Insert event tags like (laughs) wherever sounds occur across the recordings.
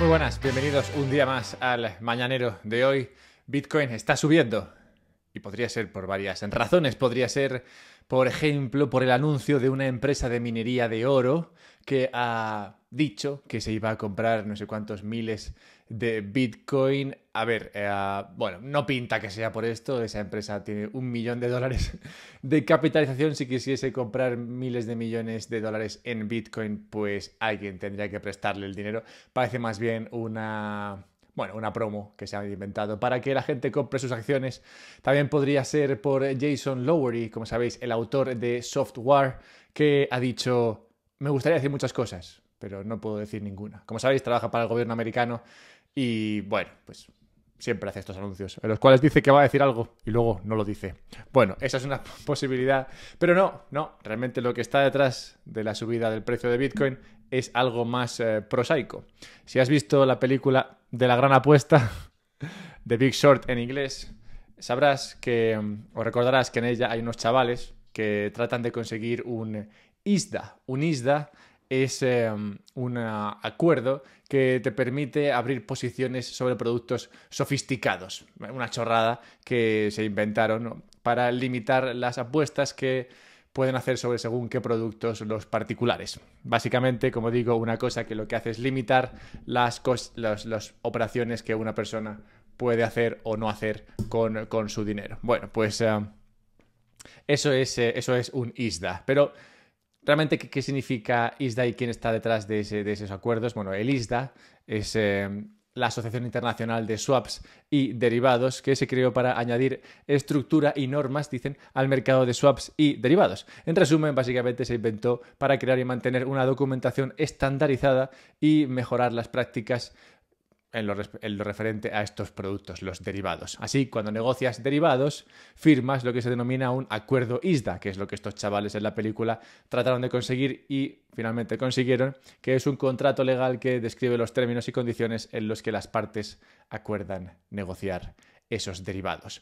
Muy buenas, bienvenidos un día más al mañanero de hoy. Bitcoin está subiendo y podría ser por varias razones. Podría ser, por ejemplo, por el anuncio de una empresa de minería de oro que ha dicho que se iba a comprar no sé cuántos miles de Bitcoin. A ver, eh, bueno, no pinta que sea por esto. Esa empresa tiene un millón de dólares (laughs) de capitalización. Si quisiese comprar miles de millones de dólares en Bitcoin, pues alguien tendría que prestarle el dinero. Parece más bien una bueno, una promo que se ha inventado para que la gente compre sus acciones. También podría ser por Jason Lowery, como sabéis, el autor de Software, que ha dicho, me gustaría decir muchas cosas, pero no puedo decir ninguna. Como sabéis, trabaja para el gobierno americano y bueno, pues siempre hace estos anuncios, en los cuales dice que va a decir algo y luego no lo dice. Bueno, esa es una (laughs) posibilidad, pero no, no, realmente lo que está detrás de la subida del precio de Bitcoin es algo más eh, prosaico. Si has visto la película de la gran apuesta, (laughs) de Big Short en inglés, sabrás que, mm, o recordarás que en ella hay unos chavales que tratan de conseguir un ISDA. Un ISDA es em, un acuerdo que te permite abrir posiciones sobre productos sofisticados. Una chorrada que se inventaron para limitar las apuestas que pueden hacer sobre según qué productos los particulares. Básicamente, como digo, una cosa que lo que hace es limitar las, las operaciones que una persona puede hacer o no hacer con, su dinero. Bueno, pues em, eso, es, eh, eso es un ISDA. Pero Realmente, ¿qué, significa ISDA y quién está detrás de, esos acuerdos? Bueno, el ISDA es eh, la Asociación Internacional de Swaps y Derivados, que se creó para añadir estructura y normas, dicen, al mercado de swaps y derivados. En resumen, básicamente se inventó para crear y mantener una documentación estandarizada y mejorar las prácticas en lo, referente a estos productos, los derivados. Así, cuando negocias derivados, firmas lo que se denomina un acuerdo ISDA, que es lo que estos chavales en la película trataron de conseguir y finalmente consiguieron, que es un contrato legal que describe los términos y condiciones en los que las partes acuerdan negociar esos derivados.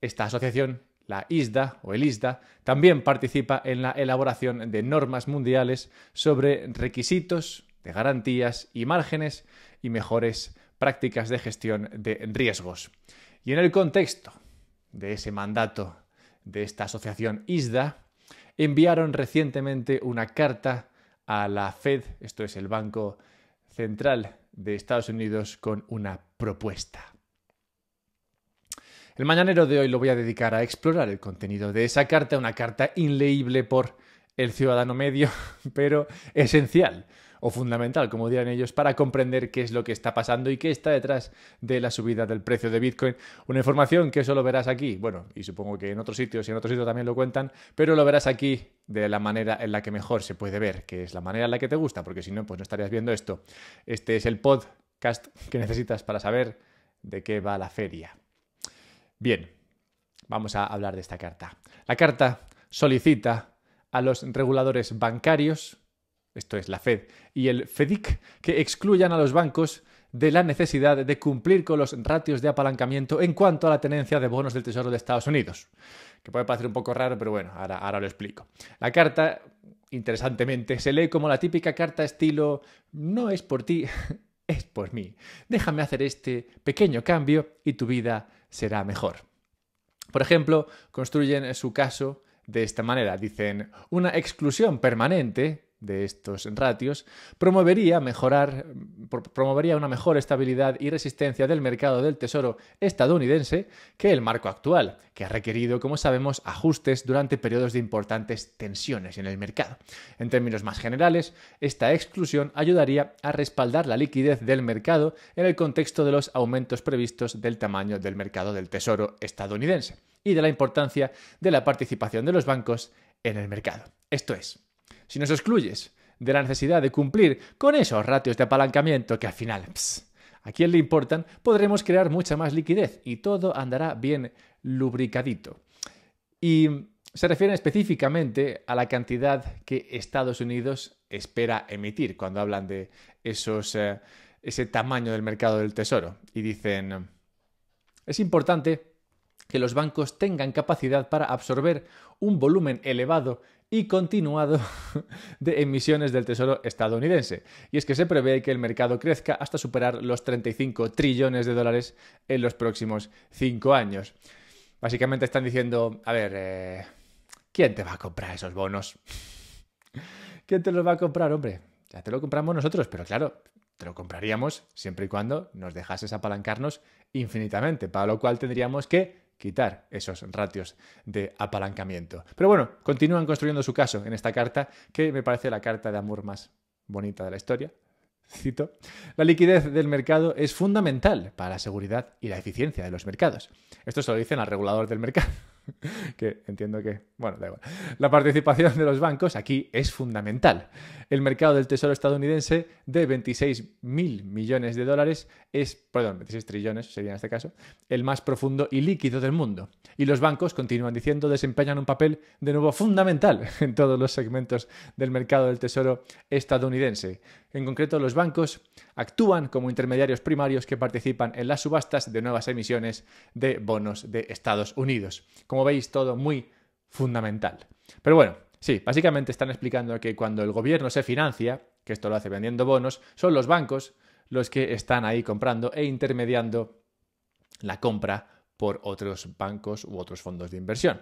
Esta asociación la ISDA o el ISDA también participa en la elaboración de normas mundiales sobre requisitos de garantías y márgenes y mejores prácticas de gestión de riesgos. Y en el contexto de ese mandato de esta asociación ISDA, enviaron recientemente una carta a la Fed, esto es el Banco Central de Estados Unidos, con una propuesta. El mañanero de hoy lo voy a dedicar a explorar el contenido de esa carta, una carta inleíble por el ciudadano medio, (laughs) pero esencial o fundamental, como dirán ellos, para comprender qué es lo que está pasando y qué está detrás de la subida del precio de Bitcoin. Una información que solo verás aquí, bueno, y supongo que en otros sitios y en otros sitios también lo cuentan, pero lo verás aquí de la manera en la que mejor se puede ver, que es la manera en la que te gusta, porque si no, pues no estarías viendo esto. Este es el podcast que necesitas para saber de qué va la feria. Bien, vamos a hablar de esta carta. La carta solicita a los reguladores bancarios esto es la Fed, y el FEDIC, que excluyan a los bancos de la necesidad de cumplir con los ratios de apalancamiento en cuanto a la tenencia de bonos del Tesoro de Estados Unidos. Que puede parecer un poco raro, pero bueno, ahora, ahora lo explico. La carta, interesantemente, se lee como la típica carta estilo no es por ti, (laughs) es por mí. Déjame hacer este pequeño cambio y tu vida será mejor. Por ejemplo, construyen su caso de esta manera. Dicen, una exclusión permanente de estos ratios, promovería, mejorar, promovería una mejor estabilidad y resistencia del mercado del tesoro estadounidense que el marco actual, que ha requerido, como sabemos, ajustes durante periodos de importantes tensiones en el mercado. En términos más generales, esta exclusión ayudaría a respaldar la liquidez del mercado en el contexto de los aumentos previstos del tamaño del mercado del tesoro estadounidense y de la importancia de la participación de los bancos en el mercado. Esto es, si nos excluyes de la necesidad de cumplir con esos ratios de apalancamiento que al final, a quién le importan, podremos crear mucha más liquidez y todo andará bien lubricadito. Y se refieren específicamente a la cantidad que Estados Unidos espera emitir cuando hablan de esos, eh, ese tamaño del mercado del tesoro. Y dicen, es importante que los bancos tengan capacidad para absorber un volumen elevado y continuado (laughs) de emisiones del Tesoro estadounidense. Y es que se prevé que el mercado crezca hasta superar los 35 trillones de dólares en los próximos 5 años. Básicamente están diciendo, a ver, eh, ¿quién te va a comprar esos bonos? (laughs) ¿Quién te los va a comprar, hombre? Ya te lo compramos nosotros, pero claro, te lo compraríamos siempre y cuando nos dejases apalancarnos infinitamente, para lo cual tendríamos que quitar esos ratios de apalancamiento. Pero bueno, continúan construyendo su caso en esta carta, que me parece la carta de amor más bonita de la historia. Cito, la liquidez del mercado es fundamental para la seguridad y la eficiencia de los mercados. Esto se lo dicen al regulador del mercado. (laughs) que entiendo que, bueno, da igual. La participación de los bancos aquí es fundamental. El mercado del Tesoro estadounidense de 26 mil millones de dólares es, perdón, 26 trillones sería en este caso, el más profundo y líquido del mundo. Y los bancos, continúan diciendo, desempeñan un papel de nuevo fundamental (laughs) en todos los segmentos del mercado del Tesoro estadounidense. En concreto, los bancos actúan como intermediarios primarios que participan en las subastas de nuevas emisiones de bonos de Estados Unidos. Como veis, todo muy fundamental. Pero bueno, sí, básicamente están explicando que cuando el gobierno se financia, que esto lo hace vendiendo bonos, son los bancos los que están ahí comprando e intermediando la compra por otros bancos u otros fondos de inversión.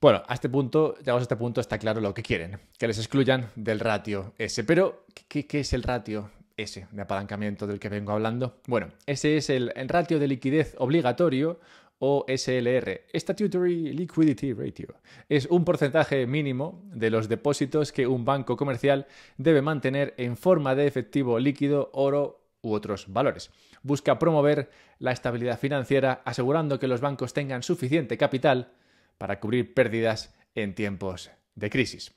Bueno, a este punto, llegamos a este punto, está claro lo que quieren, que les excluyan del ratio ese. Pero, ¿qué, qué es el ratio ese de apalancamiento del que vengo hablando. Bueno, ese es el ratio de liquidez obligatorio o SLR, Statutory Liquidity Ratio. Es un porcentaje mínimo de los depósitos que un banco comercial debe mantener en forma de efectivo líquido, oro u otros valores. Busca promover la estabilidad financiera asegurando que los bancos tengan suficiente capital para cubrir pérdidas en tiempos de crisis.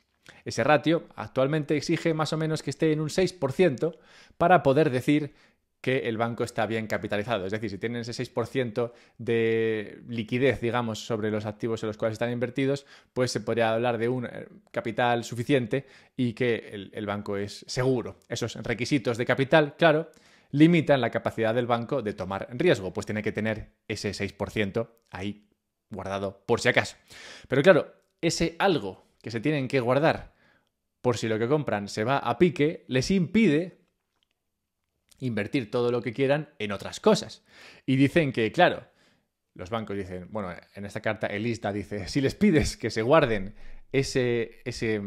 Ese ratio actualmente exige más o menos que esté en un 6% para poder decir que el banco está bien capitalizado. Es decir, si tienen ese 6% de liquidez, digamos, sobre los activos en los cuales están invertidos, pues se podría hablar de un eh, capital suficiente y que el, banco es seguro. Esos requisitos de capital, claro, limitan la capacidad del banco de tomar riesgo, pues tiene que tener ese 6% ahí guardado por si acaso. Pero claro, ese algo que se tienen que guardar por si lo que compran se va a pique, les impide invertir todo lo que quieran en otras cosas. Y dicen que, claro, los bancos dicen, bueno, en esta carta elista dice, (laughs) si les pides que se guarden ese, ese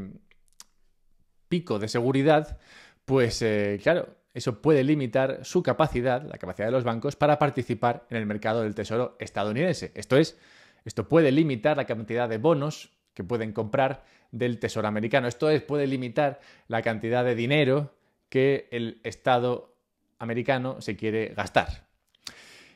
pico de seguridad, pues eh, claro, eso puede limitar su capacidad, la capacidad de los bancos, para participar en el mercado del tesoro estadounidense. Esto es, esto puede limitar la cantidad de bonos que pueden comprar del Tesoro americano. Esto puede limitar la cantidad de dinero que el Estado americano se quiere gastar.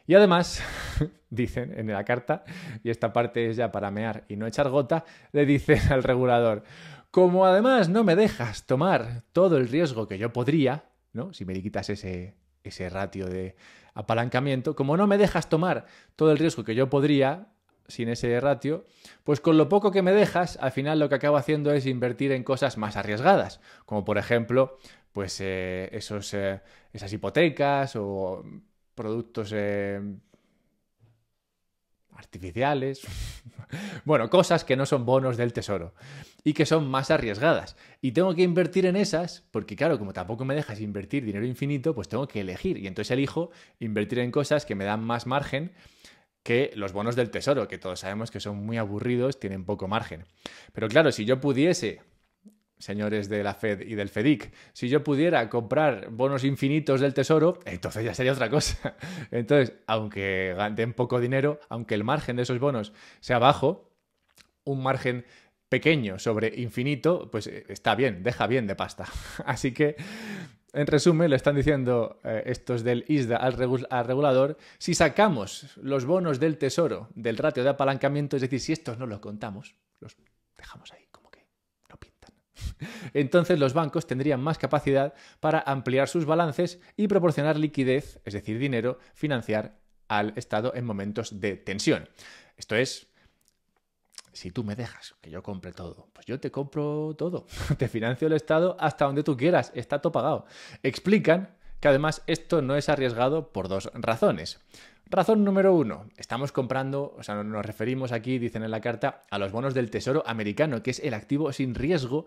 Y además, (laughs) dicen en la carta, y esta parte es ya para mear y no echar gota, le dicen al regulador, como además no me dejas tomar todo el riesgo que yo podría, ¿no? Si me quitas ese, ese ratio de apalancamiento, como no me dejas tomar todo el riesgo que yo podría, sin ese ratio, pues con lo poco que me dejas, al final lo que acabo haciendo es invertir en cosas más arriesgadas, como por ejemplo, pues eh, esos, eh, esas hipotecas o productos eh, artificiales, (laughs) bueno, cosas que no son bonos del tesoro y que son más arriesgadas. Y tengo que invertir en esas porque, claro, como tampoco me dejas invertir dinero infinito, pues tengo que elegir. Y entonces elijo invertir en cosas que me dan más margen que los bonos del tesoro, que todos sabemos que son muy aburridos, tienen poco margen. Pero claro, si yo pudiese señores de la Fed y del FEDIC, si yo pudiera comprar bonos infinitos del Tesoro, entonces ya sería otra cosa. (laughs) Entonces, aunque den poco dinero, aunque el margen de esos bonos sea bajo, un margen pequeño sobre infinito, pues eh, está bien, deja bien de pasta. (laughs) Así que en resumen, le están diciendo eh, estos del ISDA al, al, regulador, si sacamos los bonos del tesoro del ratio de apalancamiento, es decir, si estos no los contamos, los dejamos ahí, como que no pintan. (laughs) Entonces los bancos tendrían más capacidad para ampliar sus balances y proporcionar liquidez, es decir, dinero, financiar al Estado en momentos de tensión. Esto es si tú me dejas que yo compre todo, pues yo te compro todo. (laughs) Te financio el Estado hasta donde tú quieras, está todo pagado. Explican que además esto no es arriesgado por dos razones. Razón número uno, estamos comprando, o sea, nos referimos aquí, dicen en la carta, a los bonos del Tesoro americano, que es el activo sin riesgo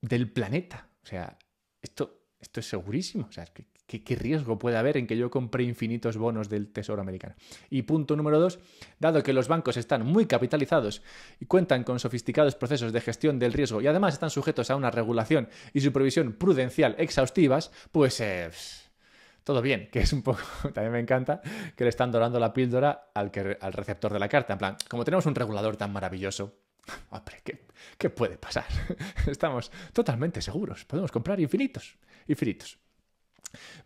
del planeta. O sea, esto, esto es segurísimo. O sea, es que ¿Qué, riesgo puede haber en que yo compre infinitos bonos del Tesoro americano? Y punto número dos, dado que los bancos están muy capitalizados y cuentan con sofisticados procesos de gestión del riesgo y además están sujetos a una regulación y supervisión prudencial exhaustivas, pues... Eh, todo bien, que es un poco, (laughs) también me encanta que le están dorando la píldora al, al receptor de la carta. En plan, como tenemos un regulador tan maravilloso, (laughs) Hombre, ¿qué, ¿qué, puede pasar? (laughs) Estamos totalmente seguros. Podemos comprar infinitos. Infinitos.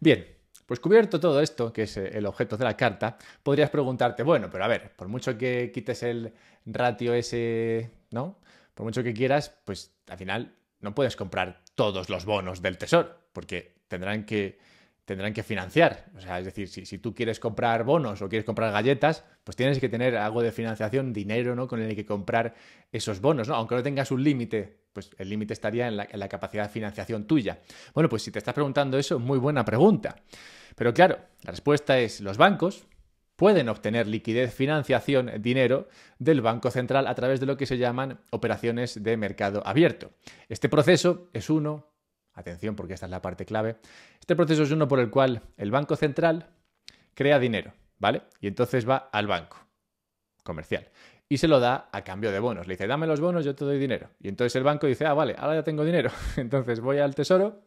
Bien, pues cubierto todo esto, que es eh, el objeto de la carta, podrías preguntarte, bueno, pero a ver, por mucho que quites el ratio ese, ¿no? Por mucho que quieras, pues al final no puedes comprar todos los bonos del tesoro, porque tendrán que, tendrán que financiar. O sea, es decir, si, si, tú quieres comprar bonos o quieres comprar galletas, pues tienes que tener algo de financiación, dinero, ¿no? Con el que comprar esos bonos, ¿no? Aunque no tengas un límite pues el límite estaría en la, capacidad de financiación tuya. Bueno, pues si te estás preguntando eso, muy buena pregunta. Pero claro, la respuesta es los bancos pueden obtener liquidez, financiación, dinero del Banco Central a través de lo que se llaman operaciones de mercado abierto. Este proceso es uno, atención porque esta es la parte clave, este proceso es uno por el cual el Banco Central crea dinero, ¿vale? Y entonces va al banco comercial y se lo da a cambio de bonos. Le dice, dame los bonos, yo te doy dinero. Y entonces el banco dice, ah, vale, ahora ya tengo dinero. (laughs) Entonces voy al tesoro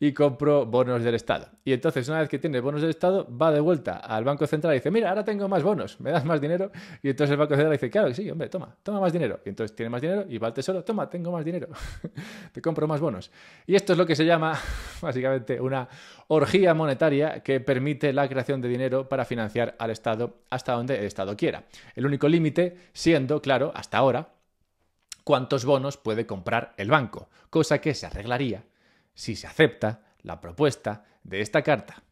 y compro bonos del Estado. Y entonces, una vez que tiene bonos del Estado, va de vuelta al Banco Central y dice, mira, ahora tengo más bonos, me das más dinero. Y entonces el Banco Central dice, claro que sí, hombre, toma, toma más dinero. Y entonces tiene más dinero y va al Tesoro, toma, tengo más dinero, (laughs) te compro más bonos. Y esto es lo que se llama, (laughs) básicamente, una orgía monetaria que permite la creación de dinero para financiar al Estado hasta donde el Estado quiera. El único límite siendo, claro, hasta ahora, cuántos bonos puede comprar el banco, cosa que se arreglaría si se acepta la propuesta de esta carta.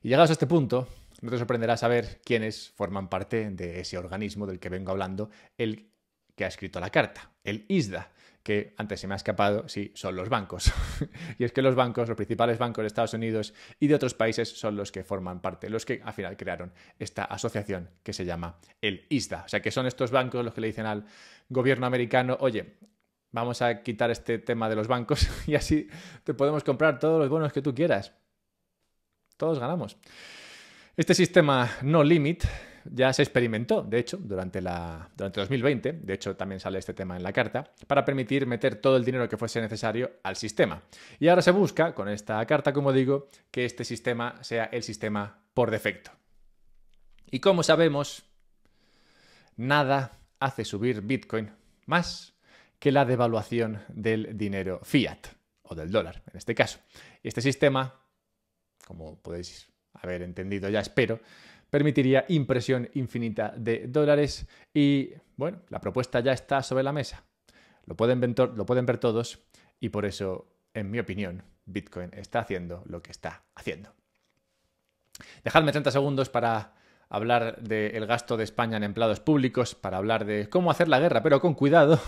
Y llegados a este punto, no te sorprenderá saber quiénes forman parte de ese organismo del que vengo hablando, el que ha escrito la carta, el ISDA, que antes se me ha escapado, sí, son los bancos. (laughs) y es que los bancos, los principales bancos de Estados Unidos y de otros países son los que forman parte, los que al final crearon esta asociación que se llama el ISDA. O sea que son estos bancos los que le dicen al gobierno americano, oye, Vamos a quitar este tema de los bancos (laughs) y así te podemos comprar todos los bonos que tú quieras. Todos ganamos. Este sistema no limit ya se experimentó, de hecho, durante, la, durante 2020, de hecho también sale este tema en la carta, para permitir meter todo el dinero que fuese necesario al sistema. Y ahora se busca, con esta carta, como digo, que este sistema sea el sistema por defecto. Y como sabemos, nada hace subir Bitcoin más que la devaluación del dinero fiat o del dólar, en este caso. este sistema, como podéis haber entendido ya, espero, permitiría impresión infinita de dólares y, bueno, la propuesta ya está sobre la mesa. Lo pueden ver, todos y por eso, en mi opinión, Bitcoin está haciendo lo que está haciendo. Dejadme 30 segundos para hablar del gasto de España en empleados públicos, para hablar de cómo hacer la guerra, pero con cuidado,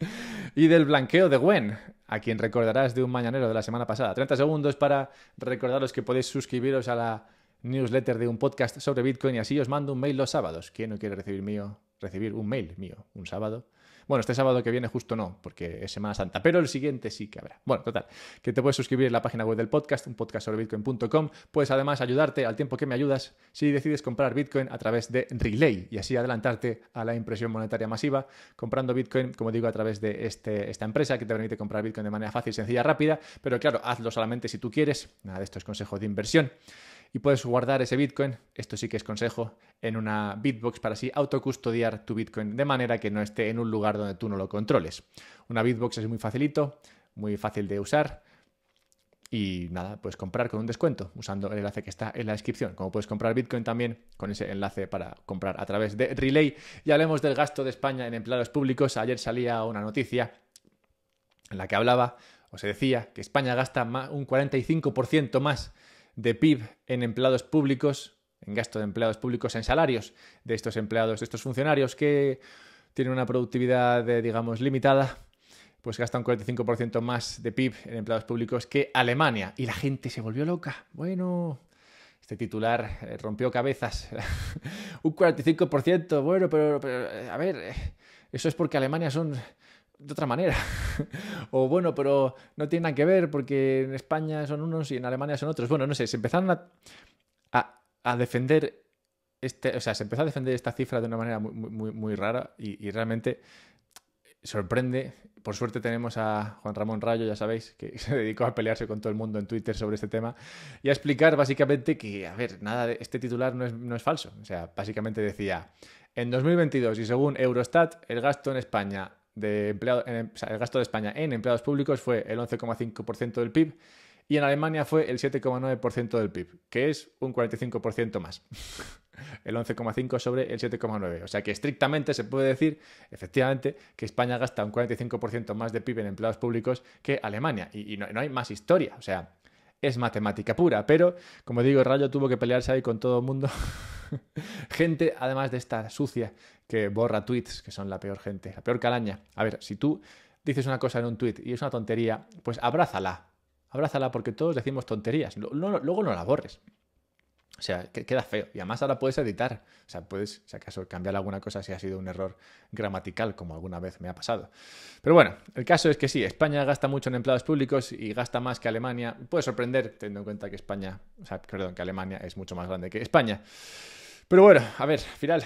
(laughs) y del blanqueo de Gwen, a quien recordarás de un mañanero de la semana pasada. 30 segundos para recordaros que podéis suscribiros a la newsletter de un podcast sobre Bitcoin y así os mando un mail los sábados. ¿Quién no quiere recibir mío? Recibir un mail mío un sábado bueno, este sábado que viene justo no, porque es Semana Santa, pero el siguiente sí que habrá. Bueno, total, que te puedes suscribir en la página web del podcast, un podcast sobre bitcoin.com. Puedes además ayudarte al tiempo que me ayudas si decides comprar Bitcoin a través de Relay y así adelantarte a la impresión monetaria masiva comprando Bitcoin, como digo, a través de este, esta empresa que te permite comprar Bitcoin de manera fácil, sencilla, rápida, pero claro, hazlo solamente si tú quieres. Nada de esto es consejo de inversión y puedes guardar ese Bitcoin, esto sí que es consejo, en una Bitbox para así autocustodiar tu Bitcoin de manera que no esté en un lugar donde tú no lo controles. Una Bitbox es muy facilito, muy fácil de usar. Y nada, puedes comprar con un descuento usando el enlace que está en la descripción. Como puedes comprar Bitcoin también con ese enlace para comprar a través de Relay. Y hablemos del gasto de España en empleados públicos. Ayer salía una noticia en la que hablaba o se decía que España gasta un 45% más de PIB en empleados públicos, en gasto de empleados públicos, en salarios de estos empleados, de estos funcionarios que tienen una productividad, eh, digamos, limitada, pues gasta un 45% más de PIB en empleados públicos que Alemania. Y la gente se volvió loca. Bueno, este titular eh, rompió cabezas. (laughs) un 45%, bueno, pero, pero, a ver, eh, eso es porque Alemania son de otra manera. (laughs) o bueno, pero no tiene nada que ver porque en España son unos y en Alemania son otros. Bueno, no sé, se empezaron a, defender, este, o sea, se empezó a defender esta cifra de una manera muy, muy, rara y, realmente sorprende. Por suerte tenemos a Juan Ramón Rayo, ya sabéis, que (laughs) se dedicó a pelearse con todo el mundo en Twitter sobre este tema y a explicar básicamente que, a ver, nada de este titular no es, no es falso. O sea, básicamente decía, en 2022 y según Eurostat, el gasto en España de em, el gasto de España en empleados públicos fue el 11,5% del PIB y en Alemania fue el 7,9% del PIB, que es un 45% más. (laughs) el 11,5 sobre el 7,9. O sea que estrictamente se puede decir, efectivamente, que España gasta un 45% más de PIB en empleados públicos que Alemania. Y, no, hay más historia. O sea, es matemática pura, pero como digo, Rayo tuvo que pelearse ahí con todo el mundo. (laughs) gente, además de esta sucia que borra tweets, que son la peor gente, la peor calaña. A ver, si tú dices una cosa en un tweet y es una tontería, pues abrázala. Abrázala porque todos decimos tonterías. luego no la borres. O sea, queda feo. Y además ahora puedes editar. O sea, puedes, si acaso, cambiar alguna cosa si ha sido un error gramatical, como alguna vez me ha pasado. Pero bueno, el caso es que sí, España gasta mucho en empleados públicos y gasta más que Alemania. Puede sorprender, teniendo en cuenta que España, o sea, perdón, que Alemania es mucho más grande que España. Pero bueno, a ver, al final,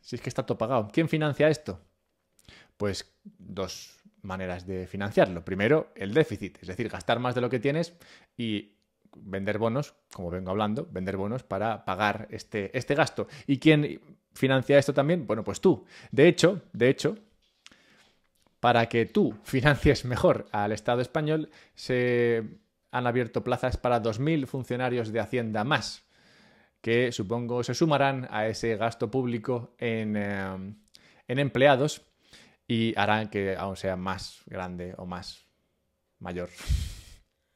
si es que está todo pagado. ¿Quién financia esto? Pues dos maneras de financiarlo. Primero, el déficit, es decir, gastar más de lo que tienes y vender bonos, como vengo hablando, vender bonos para pagar este, este, gasto. ¿Y quién financia esto también? Bueno, pues tú. De hecho, de hecho, para que tú (laughs) financies mejor al Estado español, se han abierto plazas para 2.000 funcionarios de Hacienda más, que supongo se sumarán a ese gasto público en, eh, en empleados y harán que aún sea más grande o más mayor.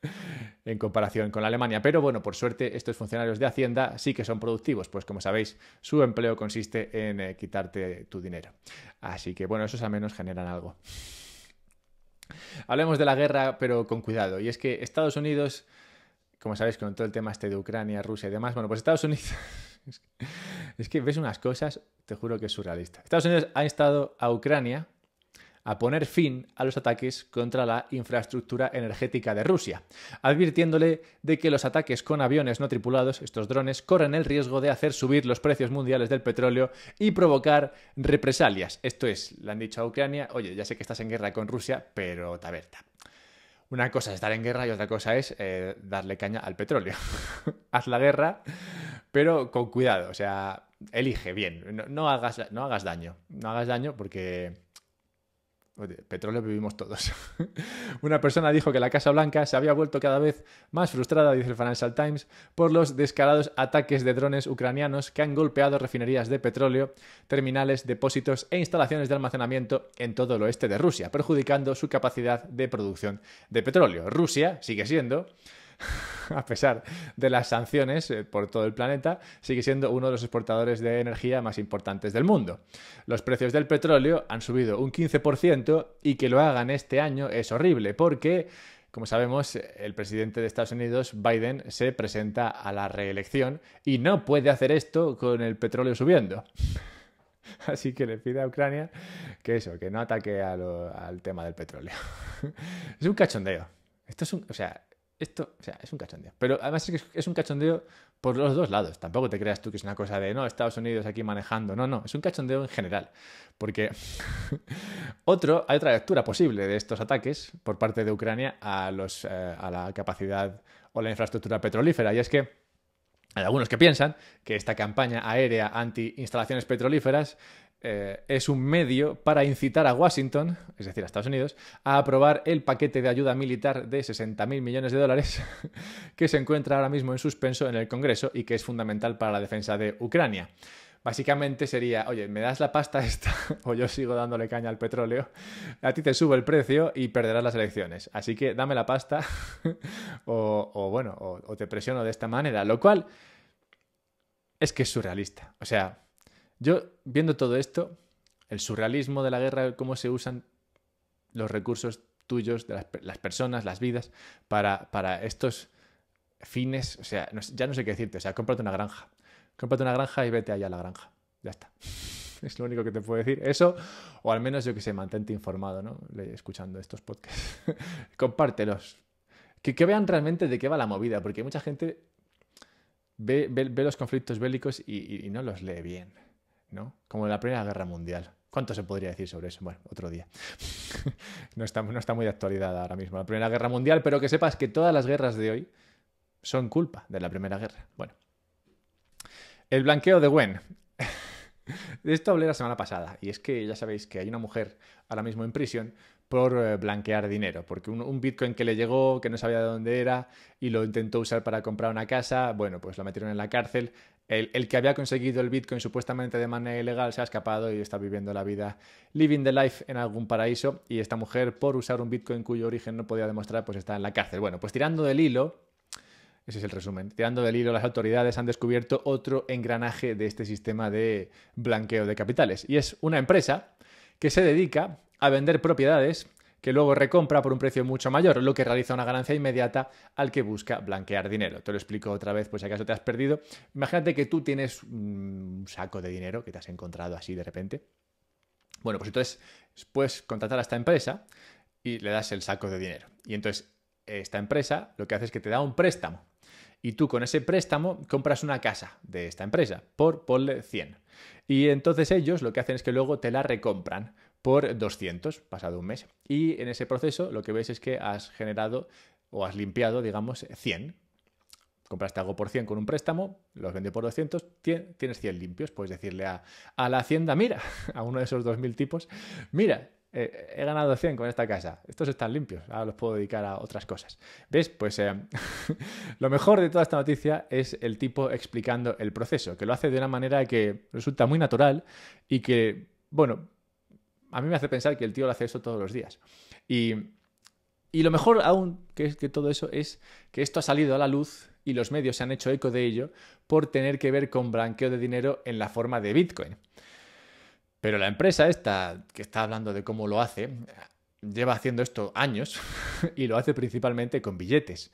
(laughs) en comparación con la Alemania. Pero bueno, por suerte estos funcionarios de Hacienda sí que son productivos, pues como sabéis, su empleo consiste en eh, quitarte tu dinero. Así que bueno, esos a menos generan algo. Hablemos de la guerra, pero con cuidado. Y es que Estados Unidos, como sabéis, con todo el tema este de Ucrania, Rusia y demás, bueno, pues Estados Unidos... (laughs) es que ves unas cosas, te juro que es surrealista. Estados Unidos ha estado a Ucrania a poner fin a los ataques contra la infraestructura energética de Rusia, advirtiéndole de que los ataques con aviones no tripulados, estos drones, corren el riesgo de hacer subir los precios mundiales del petróleo y provocar represalias. Esto es, le han dicho a Ucrania, oye, ya sé que estás en guerra con Rusia, pero taberta. Una cosa es estar en guerra y otra cosa es eh, darle caña al petróleo. (laughs) Haz la guerra, pero con cuidado, o sea, elige bien, no hagas, no hagas daño, no hagas daño porque petróleo vivimos todos. (laughs) Una persona dijo que la Casa Blanca se había vuelto cada vez más frustrada, dice el Financial Times, por los descarados ataques de drones ucranianos que han golpeado refinerías de petróleo, terminales, depósitos e instalaciones de almacenamiento en todo el oeste de Rusia, perjudicando su capacidad de producción de petróleo. Rusia sigue siendo (laughs) a pesar de las sanciones eh, por todo el planeta, sigue siendo uno de los exportadores de energía más importantes del mundo. Los precios del petróleo han subido un 15% y que lo hagan este año es horrible porque... Como sabemos, el presidente de Estados Unidos, Biden, se presenta a la reelección y no puede hacer esto con el petróleo subiendo. (laughs) Así que le pide a Ucrania que eso, que no ataque al tema del petróleo. (laughs) es un cachondeo. Esto es un, o sea, esto, o sea, es un cachondeo. Pero además es que es un cachondeo por los dos lados. Tampoco te creas tú que es una cosa de, no, Estados Unidos aquí manejando. No, no, es un cachondeo en general. Porque (laughs) otro, hay otra lectura posible de estos ataques por parte de Ucrania a, los, eh, a la capacidad o la infraestructura petrolífera. Y es que hay algunos que piensan que esta campaña aérea anti instalaciones petrolíferas eh, es un medio para incitar a Washington, es decir, a Estados Unidos, a aprobar el paquete de ayuda militar de 60.000 millones de dólares (laughs) que se encuentra ahora mismo en suspenso en el Congreso y que es fundamental para la defensa de Ucrania. Básicamente sería, oye, me das la pasta esta (laughs) o yo sigo dándole caña al petróleo, a ti te subo el precio y perderás las elecciones. Así que dame la pasta (laughs) o, bueno, o te presiono de esta manera, lo cual es que es surrealista. O sea, yo, viendo todo esto, el surrealismo de la guerra, cómo se usan los recursos tuyos, de las, personas, las vidas, para, estos fines, o sea, ya no sé qué decirte, o sea, cómprate una granja, cómprate una granja y vete allá a la granja, ya está. (laughs) Es lo único que te puedo decir. Eso, o al menos yo que sé, mantente informado, ¿no? Escuchando estos podcasts. (laughs) Compártelos. Que, vean realmente de qué va la movida, porque mucha gente ve, los conflictos bélicos y no los lee bien. ¿no? Como en la Primera Guerra Mundial. ¿Cuánto se podría decir sobre eso? Bueno, otro día. (laughs) no, está, no está muy de actualidad ahora mismo la Primera Guerra Mundial, pero que sepas que todas las guerras de hoy son culpa de la Primera Guerra. Bueno. El blanqueo de Gwen. (laughs) De esto hablé la semana pasada, y es que ya sabéis que hay una mujer ahora mismo en prisión por eh, blanquear dinero, porque un, Bitcoin que le llegó, que no sabía de dónde era y lo intentó usar para comprar una casa, bueno, pues lo metieron en la cárcel. El, el que había conseguido el Bitcoin supuestamente de manera ilegal se ha escapado y está viviendo la vida, living the life en algún paraíso y esta mujer por usar un Bitcoin cuyo origen no podía demostrar pues está en la cárcel. Bueno, pues tirando del hilo, ese es el resumen. Tirando del hilo, las autoridades han descubierto otro engranaje de este sistema de blanqueo de capitales. Y es una empresa que se dedica a vender propiedades que luego recompra por un precio mucho mayor, lo que realiza una ganancia inmediata al que busca blanquear dinero. Te lo explico otra vez, pues si acaso te has perdido. Imagínate que tú tienes un saco de dinero que te has encontrado así de repente. Bueno, pues entonces puedes contratar a esta empresa y le das el saco de dinero. Y entonces esta empresa lo que hace es que te da un préstamo. Y tú con ese préstamo compras una casa de esta empresa por ponle 100. Y entonces ellos lo que hacen es que luego te la recompran por 200, pasado un mes. Y en ese proceso lo que ves es que has generado o has limpiado, digamos, 100. Compraste algo por 100 con un préstamo, los vendió por 200, tienes 100 limpios. Puedes decirle a, la hacienda, mira, (laughs) a uno de esos 2.000 tipos, mira, eh, he ganado 100 con esta casa, estos están limpios, ahora los puedo dedicar a otras cosas. ¿Ves? Pues eh, (laughs) lo mejor de toda esta noticia es el tipo explicando el proceso, que lo hace de una manera que resulta muy natural y que, bueno, a mí me hace pensar que el tío lo hace eso todos los días. Y, lo mejor aún que, es que todo eso es que esto ha salido a la luz y los medios se han hecho eco de ello por tener que ver con blanqueo de dinero en la forma de Bitcoin. Pero la empresa esta que está hablando de cómo lo hace, lleva haciendo esto años (laughs) y lo hace principalmente con billetes.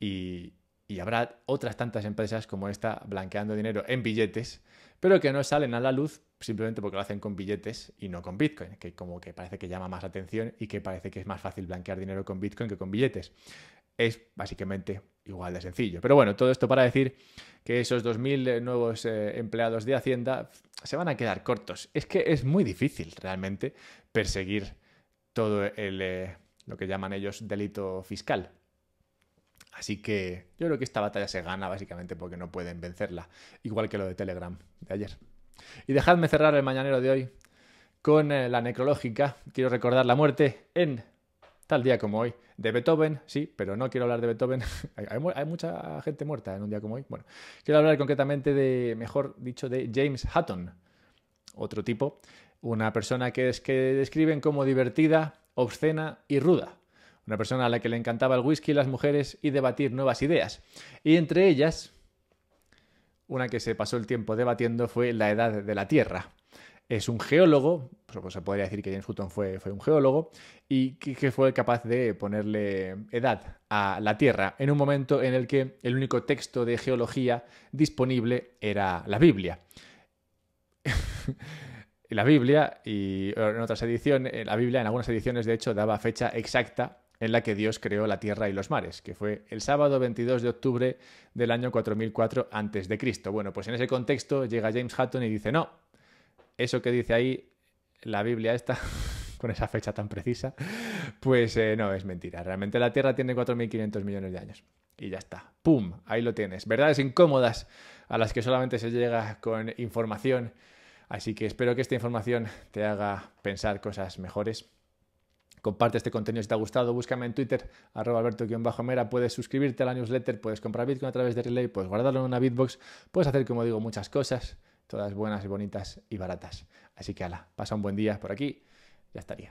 Y, y habrá otras tantas empresas como esta blanqueando dinero en billetes, pero que no salen a la luz simplemente porque lo hacen con billetes y no con Bitcoin, que como que parece que llama más atención y que parece que es más fácil blanquear dinero con Bitcoin que con billetes. Es básicamente igual de sencillo. Pero bueno, todo esto para decir que esos 2.000 eh, nuevos eh, empleados de Hacienda se van a quedar cortos. Es que es muy difícil realmente perseguir todo eh, lo que llaman ellos delito fiscal. Así que yo creo que esta batalla se gana básicamente porque no pueden vencerla, igual que lo de Telegram de ayer. Y dejadme cerrar el mañanero de hoy con eh, la necrológica. Quiero recordar la muerte en tal día como hoy de Beethoven, sí, pero no quiero hablar de Beethoven. (laughs) hay, mucha gente muerta en un día como hoy. Bueno, quiero hablar concretamente de, mejor dicho, de James Hutton, otro tipo, una persona que es que describen como divertida, obscena y ruda una persona a la que le encantaba el whisky, las mujeres y debatir nuevas ideas. Y entre ellas, una que se pasó el tiempo debatiendo fue la edad de la Tierra. Es un geólogo, pues, pues se podría decir que James Hutton fue, fue un geólogo, y que fue capaz de ponerle edad a la Tierra en un momento en el que el único texto de geología disponible era la Biblia. (laughs) la Biblia y en otras ediciones, la Biblia en algunas ediciones de hecho daba fecha exacta en la que Dios creó la tierra y los mares, que fue el sábado 22 de octubre del año 4004 a.C. Bueno, pues en ese contexto llega James Hutton y dice, no, eso que dice ahí la Biblia está (laughs) con esa fecha tan precisa, pues eh, no, es mentira. Realmente la Tierra tiene 4.500 millones de años. Y ya está. ¡Pum! Ahí lo tienes. Verdades incómodas a las que solamente se llega con información. Así que espero que esta información te haga pensar cosas mejores Comparte este contenido si te ha gustado. Búscame en Twitter, arroba alberto-mera. Puedes suscribirte a la newsletter, puedes comprar Bitcoin a través de Relay, puedes guardarlo en una Bitbox, puedes hacer, como digo, muchas cosas, todas buenas, y bonitas y baratas. Así que ala, pasa un buen día por aquí, ya estaría.